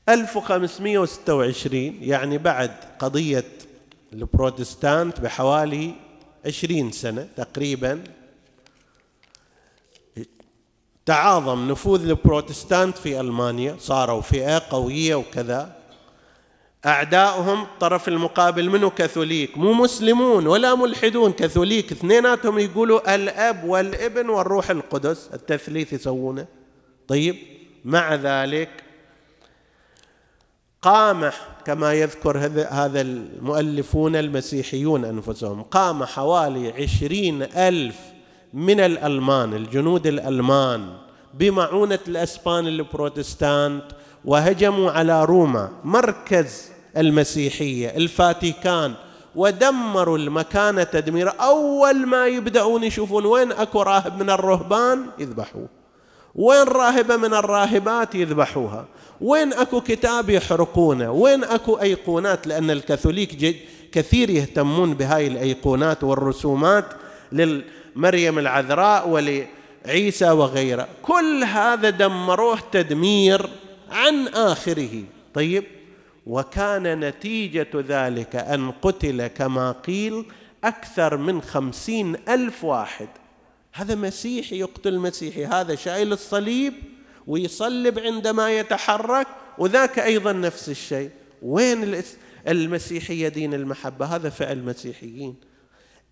1526 يعني بعد قضيه البروتستانت بحوالي 20 سنه تقريبا تعاظم نفوذ البروتستانت في المانيا صاروا فئه قويه وكذا أعداؤهم الطرف المقابل منه كاثوليك مو مسلمون ولا ملحدون كاثوليك اثنيناتهم يقولوا الأب والابن والروح القدس التثليث يسوونه طيب مع ذلك قام كما يذكر هذا المؤلفون المسيحيون أنفسهم قام حوالي عشرين ألف من الألمان الجنود الألمان بمعونة الأسبان البروتستانت وهجموا على روما مركز المسيحيه الفاتيكان ودمروا المكان تدمير اول ما يبداون يشوفون وين اكو راهب من الرهبان يذبحوه وين راهبه من الراهبات يذبحوها وين اكو كتاب يحرقونه وين اكو ايقونات لان الكاثوليك كثير يهتمون بهاي الايقونات والرسومات لمريم العذراء ولعيسى وغيره كل هذا دمروه تدمير عن اخره طيب وكان نتيجة ذلك أن قتل كما قيل أكثر من خمسين ألف واحد هذا مسيحي يقتل مسيحي هذا شايل الصليب ويصلب عندما يتحرك وذاك أيضا نفس الشيء وين المسيحية دين المحبة هذا فعل المسيحيين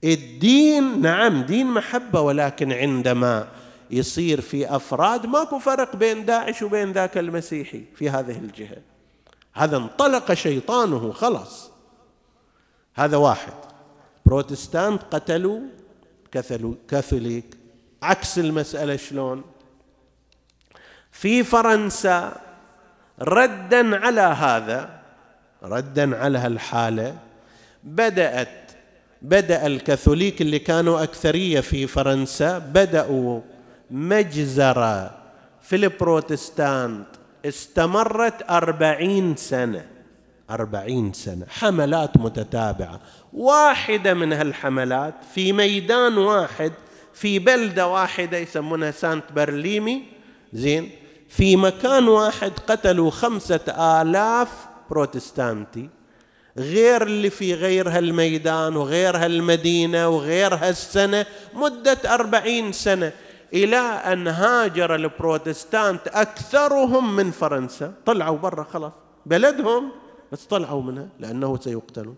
الدين نعم دين محبة ولكن عندما يصير في أفراد ماكو فرق بين داعش وبين ذاك المسيحي في هذه الجهة هذا انطلق شيطانه خلاص هذا واحد بروتستانت قتلوا كثلوا كاثوليك عكس المسألة شلون في فرنسا ردا على هذا ردا على هالحالة بدأت بدأ الكاثوليك اللي كانوا أكثرية في فرنسا بدأوا مجزرة في البروتستانت استمرت أربعين سنة أربعين سنة حملات متتابعة واحدة من هالحملات في ميدان واحد في بلدة واحدة يسمونها سانت برليمي زين في مكان واحد قتلوا خمسة آلاف بروتستانتي غير اللي في غير هالميدان وغير هالمدينة وغير هالسنة مدة أربعين سنة إلى أن هاجر البروتستانت أكثرهم من فرنسا طلعوا برا خلاص بلدهم بس طلعوا منها لأنه سيقتلون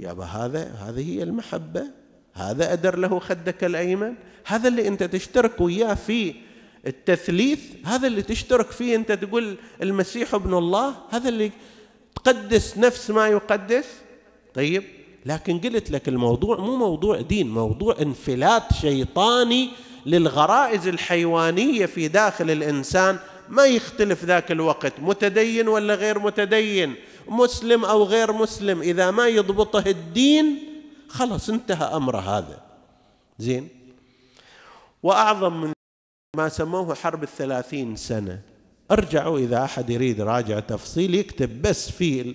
يابا هذا هذه هي المحبة هذا أدر له خدك الأيمن هذا اللي أنت تشترك وياه في التثليث هذا اللي تشترك فيه أنت تقول المسيح ابن الله هذا اللي تقدس نفس ما يقدس طيب لكن قلت لك الموضوع مو موضوع دين موضوع انفلات شيطاني للغرائز الحيوانيه في داخل الانسان ما يختلف ذاك الوقت متدين ولا غير متدين مسلم او غير مسلم اذا ما يضبطه الدين خلاص انتهى امر هذا زين واعظم من ما سموه حرب الثلاثين سنه ارجعوا اذا احد يريد راجع تفصيل يكتب بس في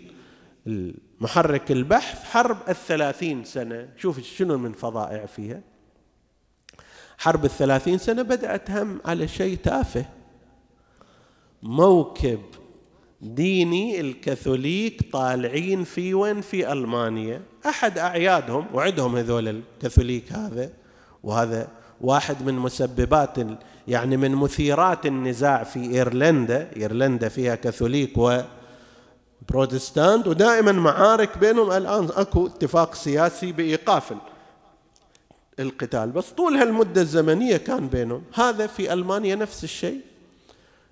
محرك البحث حرب الثلاثين سنه شوف شنو من فظائع فيها حرب الثلاثين سنة بدأت هم على شيء تافه موكب ديني الكاثوليك طالعين في وين في ألمانيا أحد أعيادهم وعدهم هذول الكاثوليك هذا وهذا واحد من مسببات يعني من مثيرات النزاع في إيرلندا إيرلندا فيها كاثوليك و بروتستانت ودائما معارك بينهم الآن أكو اتفاق سياسي بإيقاف القتال بس طول هالمدة الزمنية كان بينهم هذا في ألمانيا نفس الشيء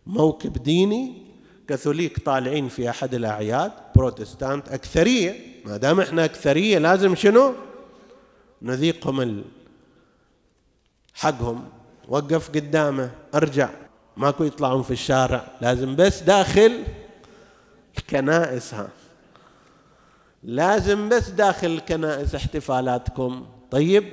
موكب ديني كاثوليك طالعين في أحد الأعياد بروتستانت أكثرية ما دام إحنا أكثرية لازم شنو نذيقهم حقهم وقف قدامه أرجع ماكو يطلعون في الشارع لازم بس داخل الكنائس ها لازم بس داخل الكنائس احتفالاتكم طيب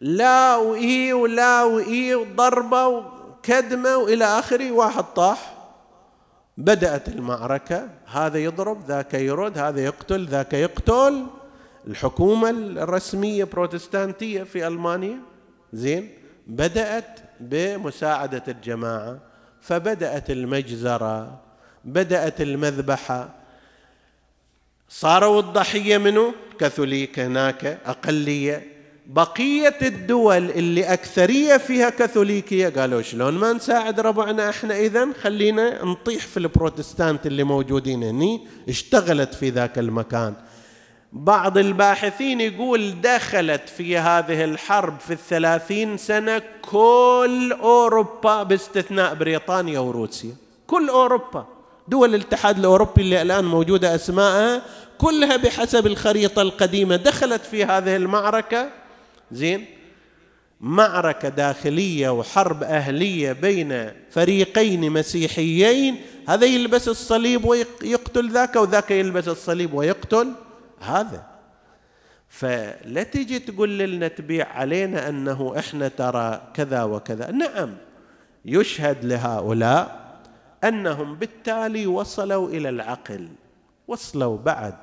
لا وإي ولا وإي وضربة وكدمة وإلى آخره واحد طاح بدأت المعركة هذا يضرب ذاك يرد هذا يقتل ذاك يقتل الحكومة الرسمية بروتستانتية في ألمانيا زين بدأت بمساعدة الجماعة فبدأت المجزرة بدأت المذبحة صاروا الضحية منه كاثوليك هناك أقلية بقية الدول اللي أكثرية فيها كاثوليكية قالوا شلون ما نساعد ربعنا احنا إذا خلينا نطيح في البروتستانت اللي موجودين هني اشتغلت في ذاك المكان بعض الباحثين يقول دخلت في هذه الحرب في الثلاثين سنة كل أوروبا باستثناء بريطانيا وروسيا كل أوروبا دول الاتحاد الأوروبي اللي الآن موجودة أسماءها كلها بحسب الخريطة القديمة دخلت في هذه المعركة زين معركة داخلية وحرب أهلية بين فريقين مسيحيين هذا يلبس الصليب ويقتل ذاك وذاك يلبس الصليب ويقتل هذا فلا تجي تقول لنا تبيع علينا أنه إحنا ترى كذا وكذا نعم يشهد لهؤلاء أنهم بالتالي وصلوا إلى العقل وصلوا بعد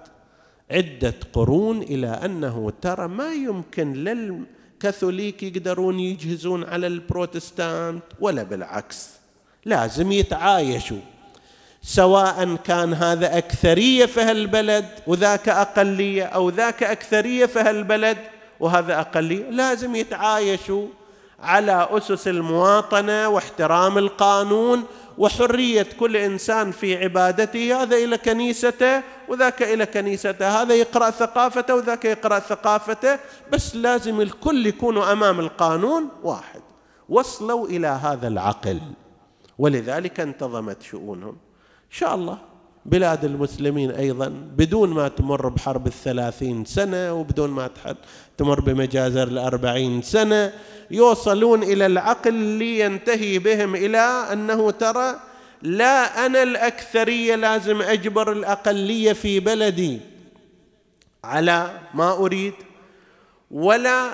عدة قرون إلى أنه ترى ما يمكن للكاثوليك يقدرون يجهزون على البروتستانت ولا بالعكس لازم يتعايشوا سواء كان هذا أكثرية في هالبلد وذاك أقلية أو ذاك أكثرية في هالبلد وهذا أقلية لازم يتعايشوا على أسس المواطنة واحترام القانون وحريه كل انسان في عبادته هذا الى كنيسته وذاك الى كنيسته، هذا يقرا ثقافته وذاك يقرا ثقافته، بس لازم الكل يكونوا امام القانون واحد. وصلوا الى هذا العقل ولذلك انتظمت شؤونهم. ان شاء الله بلاد المسلمين أيضا بدون ما تمر بحرب الثلاثين سنة وبدون ما تمر بمجازر الأربعين سنة يوصلون إلى العقل لينتهي بهم إلى أنه ترى لا أنا الأكثرية لازم أجبر الأقلية في بلدي على ما أريد ولا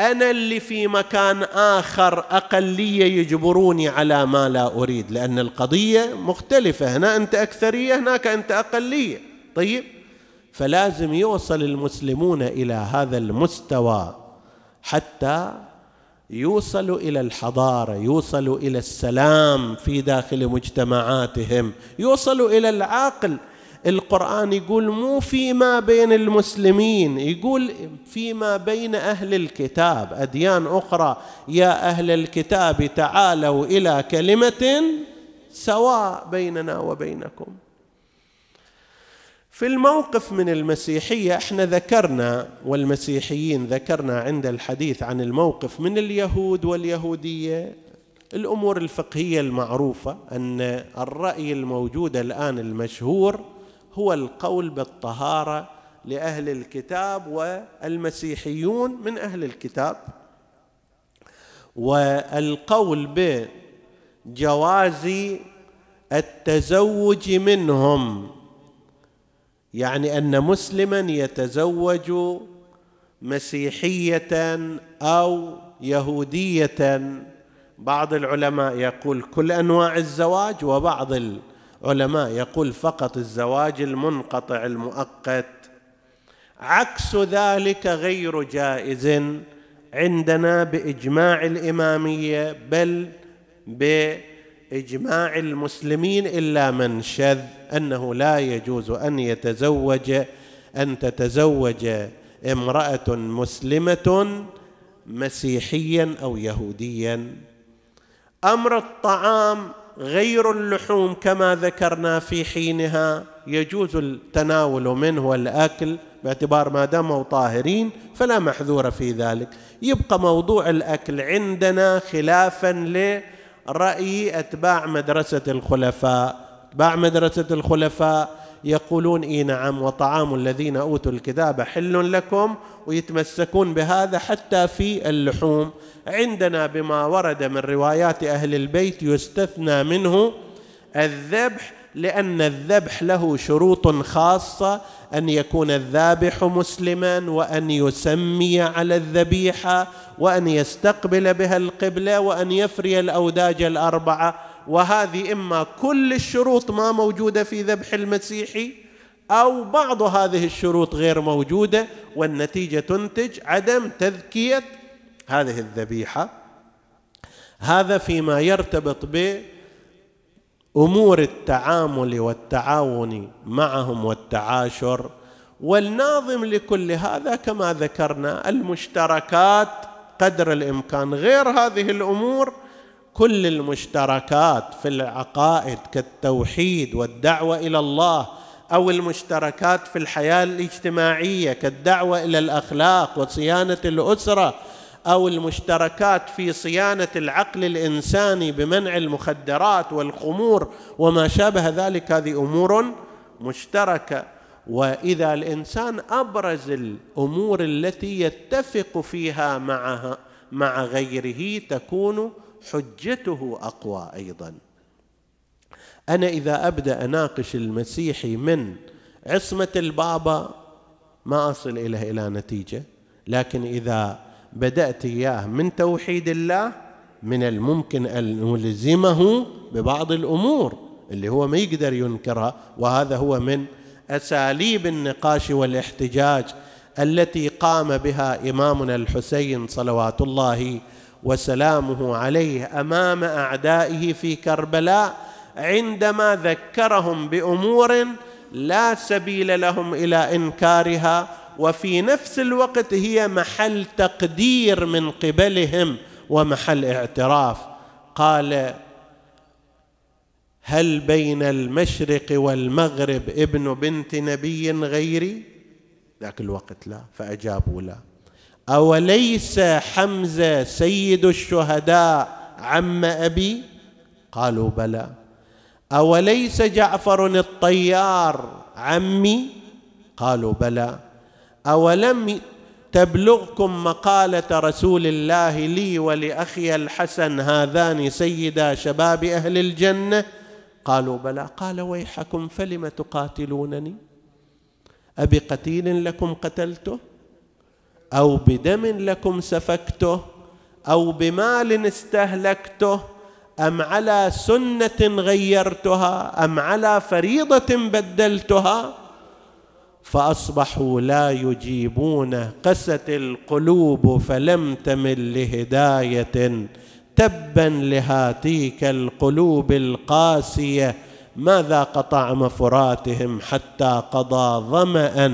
انا اللي في مكان اخر اقليه يجبروني على ما لا اريد لان القضيه مختلفه هنا انت اكثريه هناك انت اقليه طيب فلازم يوصل المسلمون الى هذا المستوى حتى يوصلوا الى الحضاره يوصلوا الى السلام في داخل مجتمعاتهم يوصلوا الى العقل القرآن يقول مو فيما بين المسلمين يقول فيما بين أهل الكتاب أديان أخرى يا أهل الكتاب تعالوا إلى كلمة سواء بيننا وبينكم في الموقف من المسيحية احنا ذكرنا والمسيحيين ذكرنا عند الحديث عن الموقف من اليهود واليهودية الأمور الفقهية المعروفة أن الرأي الموجود الآن المشهور هو القول بالطهاره لاهل الكتاب والمسيحيون من اهل الكتاب والقول بجواز التزوج منهم يعني ان مسلما يتزوج مسيحيه او يهوديه بعض العلماء يقول كل انواع الزواج وبعض علماء يقول فقط الزواج المنقطع المؤقت عكس ذلك غير جائز عندنا باجماع الاماميه بل باجماع المسلمين الا من شذ انه لا يجوز ان يتزوج ان تتزوج امراه مسلمه مسيحيا او يهوديا امر الطعام غير اللحوم كما ذكرنا في حينها يجوز التناول منه والاكل باعتبار ما داموا طاهرين فلا محذور في ذلك يبقى موضوع الاكل عندنا خلافا لراي اتباع مدرسه الخلفاء اتباع مدرسه الخلفاء يقولون اي نعم وطعام الذين اوتوا الكتاب حل لكم ويتمسكون بهذا حتى في اللحوم عندنا بما ورد من روايات اهل البيت يستثنى منه الذبح لان الذبح له شروط خاصه ان يكون الذابح مسلما وان يسمي على الذبيحه وان يستقبل بها القبله وان يفري الاوداج الاربعه وهذه اما كل الشروط ما موجوده في ذبح المسيحي او بعض هذه الشروط غير موجوده والنتيجه تنتج عدم تذكيه هذه الذبيحه هذا فيما يرتبط بامور التعامل والتعاون معهم والتعاشر والناظم لكل هذا كما ذكرنا المشتركات قدر الامكان غير هذه الامور كل المشتركات في العقائد كالتوحيد والدعوه الى الله او المشتركات في الحياه الاجتماعيه كالدعوه الى الاخلاق وصيانه الاسره او المشتركات في صيانه العقل الانساني بمنع المخدرات والخمور وما شابه ذلك هذه امور مشتركه واذا الانسان ابرز الامور التي يتفق فيها معها مع غيره تكون حجته اقوى ايضا انا اذا ابدا اناقش المسيحي من عصمه البابا ما اصل اليه الى نتيجه لكن اذا بدات اياه من توحيد الله من الممكن ان نلزمه ببعض الامور اللي هو ما يقدر ينكرها وهذا هو من اساليب النقاش والاحتجاج التي قام بها امامنا الحسين صلوات الله وسلامه عليه امام اعدائه في كربلاء عندما ذكرهم بامور لا سبيل لهم الى انكارها وفي نفس الوقت هي محل تقدير من قبلهم ومحل اعتراف قال هل بين المشرق والمغرب ابن بنت نبي غيري ذاك الوقت لا فاجابوا لا اوليس حمزه سيد الشهداء عم ابي قالوا بلى اوليس جعفر الطيار عمي قالوا بلى اولم تبلغكم مقاله رسول الله لي ولاخي الحسن هذان سيدا شباب اهل الجنه قالوا بلى قال ويحكم فلم تقاتلونني ابي قتيل لكم قتلته أو بدم لكم سفكته أو بمال استهلكته أم على سنة غيرتها أم على فريضة بدلتها فأصبحوا لا يجيبون قست القلوب فلم تمل لهداية تبا لهاتيك القلوب القاسيه ماذا قطع مفراتهم حتى قضى ظمأ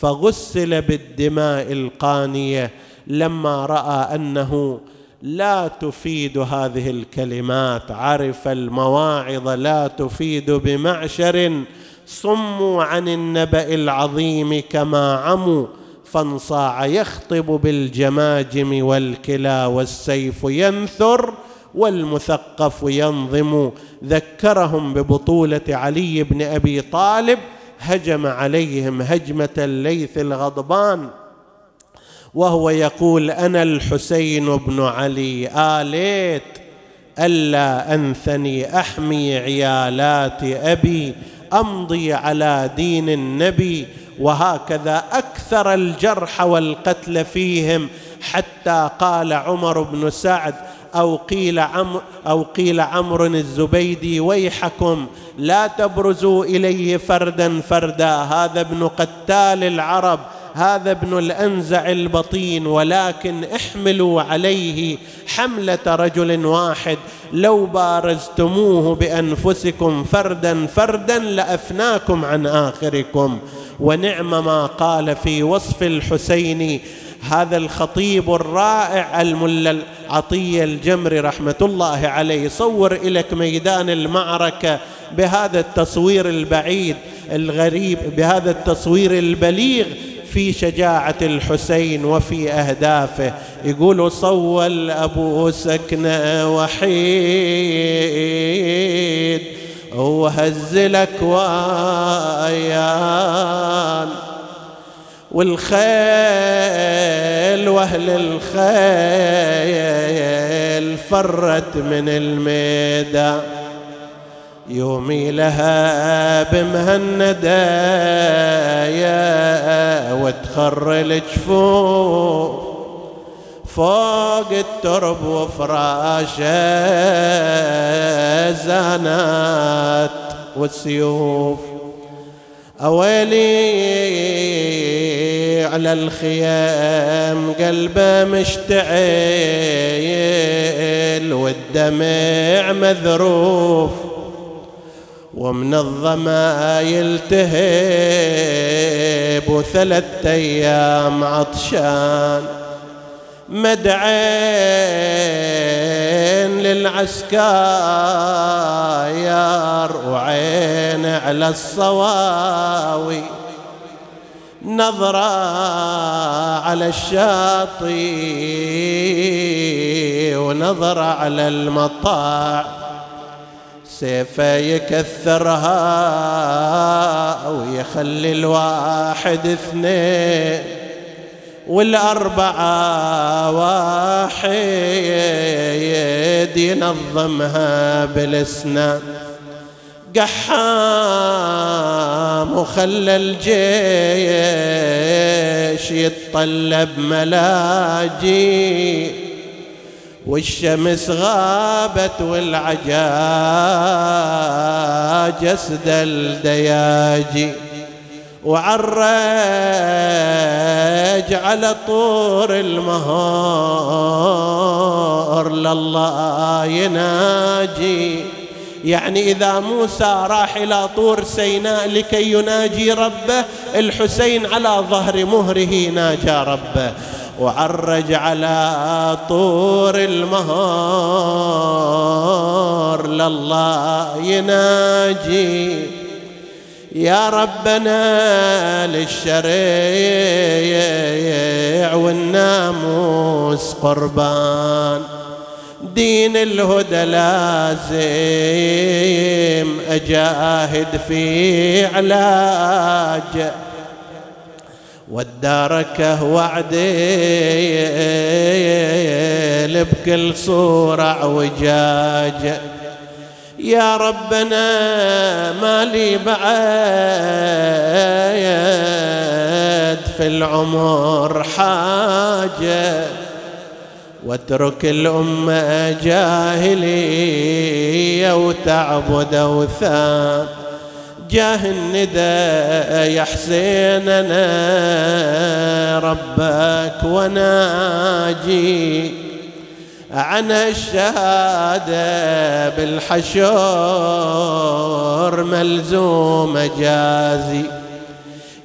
فغسل بالدماء القانيه لما راى انه لا تفيد هذه الكلمات عرف المواعظ لا تفيد بمعشر صموا عن النبا العظيم كما عموا فانصاع يخطب بالجماجم والكلى والسيف ينثر والمثقف ينظم ذكرهم ببطوله علي بن ابي طالب هجم عليهم هجمه الليث الغضبان وهو يقول انا الحسين بن علي اليت آه، الا انثني احمي عيالات ابي امضي على دين النبي وهكذا اكثر الجرح والقتل فيهم حتى قال عمر بن سعد أو قيل عمر أو قيل عمرو الزبيدي ويحكم لا تبرزوا إليه فردا فردا هذا ابن قتال العرب هذا ابن الأنزع البطين ولكن احملوا عليه حملة رجل واحد لو بارزتموه بأنفسكم فردا فردا لأفناكم عن آخركم ونعم ما قال في وصف الحسين هذا الخطيب الرائع الملا عطية الجمري رحمة الله عليه صور لك ميدان المعركة بهذا التصوير البعيد الغريب بهذا التصوير البليغ في شجاعة الحسين وفي أهدافه يقول صول أبو سكنة وحيد وهز لك ويان والخيل واهل الخيل فرت من الميدا يومي لها يا وتخر الجفوف فوق الترب وفراشه زانات والسيوف أويلي على الخيام قلبه مشتعل والدمع مذروف ومن الظما يلتهب وثلاث أيام عطشان مدعين للعسكاير وعين على الصواوي نظرة على الشاطئ ونظرة على المطاع سيفه يكثرها ويخلي الواحد اثنين والأربعة واحد ينظمها بالاسنان قحام وخلى الجيش يتطلب ملاجئ والشمس غابت والعجاج اسدى الدياجي وعرج على طور المهار لله يناجي يعني إذا موسى راح إلى طور سيناء لكي يناجي ربه الحسين على ظهر مهره ناجى ربه وعرج على طور المهار لله يناجي يا ربنا للشريع والناموس قربان دين الهدى لازم أجاهد في علاج والدارك وعدي بكل صورة وجاج يا ربنا ما لي بعد في العمر حاجة واترك الأمة جاهلية وتعبد أوثان جاه الندى يا حسين أنا ربك وناجي عنها الشهادة بالحشر ملزوم جازي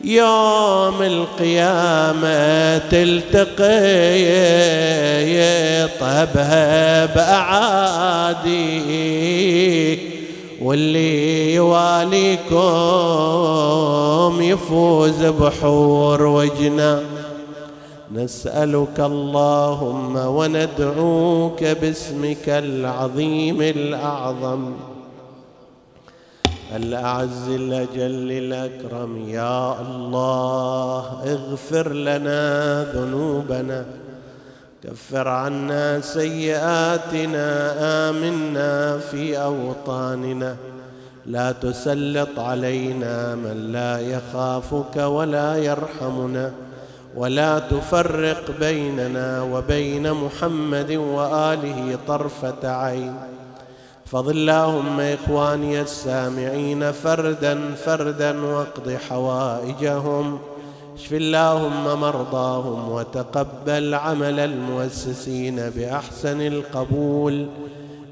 يوم القيامة تلتقي طبها بأعاديك واللي يواليكم يفوز بحور وجنان نسألك اللهم وندعوك باسمك العظيم الأعظم الأعز الأجل الأكرم يا الله اغفر لنا ذنوبنا كفر عنا سيئاتنا آمنا في أوطاننا لا تسلط علينا من لا يخافك ولا يرحمنا ولا تفرق بيننا وبين محمد واله طرفه عين فض اللهم اخواني السامعين فردا فردا واقض حوائجهم اشف اللهم مرضاهم وتقبل عمل المؤسسين باحسن القبول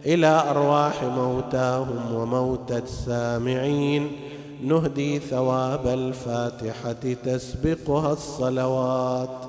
الى ارواح موتاهم وموتى السامعين نهدي ثواب الفاتحة تسبقها الصلوات